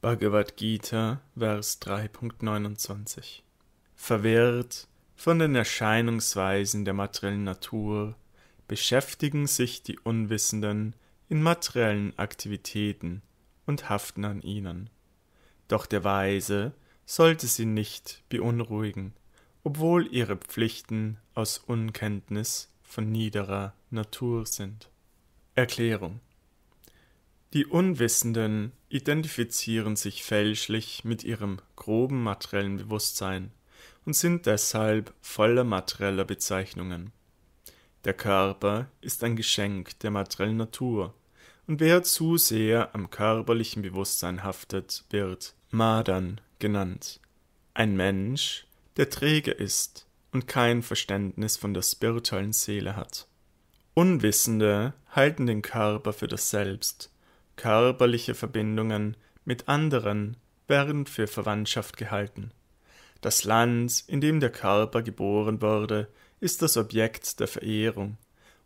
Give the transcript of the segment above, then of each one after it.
Bhagavad Gita, Vers 3.29 Verwirrt von den Erscheinungsweisen der materiellen Natur beschäftigen sich die Unwissenden in materiellen Aktivitäten und haften an ihnen. Doch der Weise sollte sie nicht beunruhigen, obwohl ihre Pflichten aus Unkenntnis von niederer Natur sind. Erklärung die Unwissenden identifizieren sich fälschlich mit ihrem groben materiellen Bewusstsein und sind deshalb voller materieller Bezeichnungen. Der Körper ist ein Geschenk der materiellen Natur, und wer zu sehr am körperlichen Bewusstsein haftet, wird Madan genannt. Ein Mensch, der träge ist und kein Verständnis von der spirituellen Seele hat. Unwissende halten den Körper für das Selbst Körperliche Verbindungen mit anderen werden für Verwandtschaft gehalten. Das Land, in dem der Körper geboren wurde, ist das Objekt der Verehrung,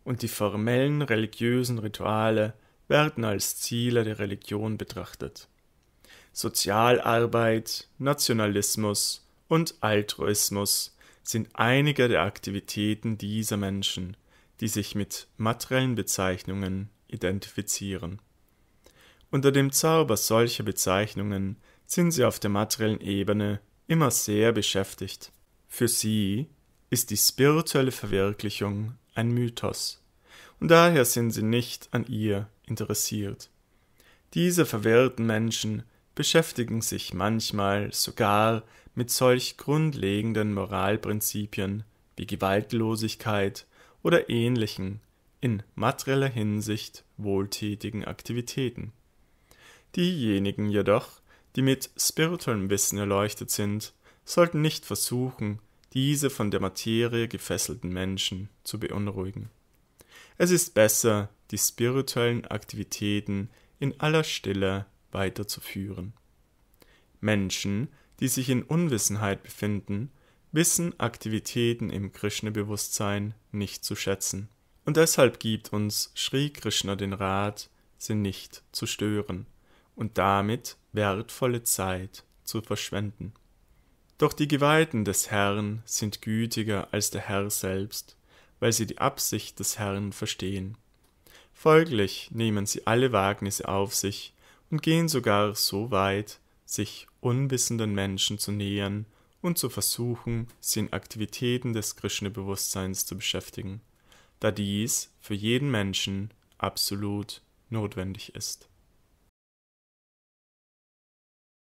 und die formellen religiösen Rituale werden als Ziele der Religion betrachtet. Sozialarbeit, Nationalismus und Altruismus sind einige der Aktivitäten dieser Menschen, die sich mit materiellen Bezeichnungen identifizieren unter dem Zauber solcher Bezeichnungen sind sie auf der materiellen Ebene immer sehr beschäftigt. Für sie ist die spirituelle Verwirklichung ein Mythos, und daher sind sie nicht an ihr interessiert. Diese verwirrten Menschen beschäftigen sich manchmal sogar mit solch grundlegenden Moralprinzipien wie Gewaltlosigkeit oder ähnlichen, in materieller Hinsicht wohltätigen Aktivitäten. Diejenigen jedoch, die mit spirituellem Wissen erleuchtet sind, sollten nicht versuchen, diese von der Materie gefesselten Menschen zu beunruhigen. Es ist besser, die spirituellen Aktivitäten in aller Stille weiterzuführen. Menschen, die sich in Unwissenheit befinden, wissen Aktivitäten im Krishna-Bewusstsein nicht zu schätzen. Und deshalb gibt uns Sri Krishna den Rat, sie nicht zu stören und damit wertvolle Zeit zu verschwenden. Doch die Geweihten des Herrn sind gütiger als der Herr selbst, weil sie die Absicht des Herrn verstehen. Folglich nehmen sie alle Wagnisse auf sich und gehen sogar so weit, sich unwissenden Menschen zu nähern und zu versuchen, sie in Aktivitäten des Krishna-Bewusstseins zu beschäftigen, da dies für jeden Menschen absolut notwendig ist.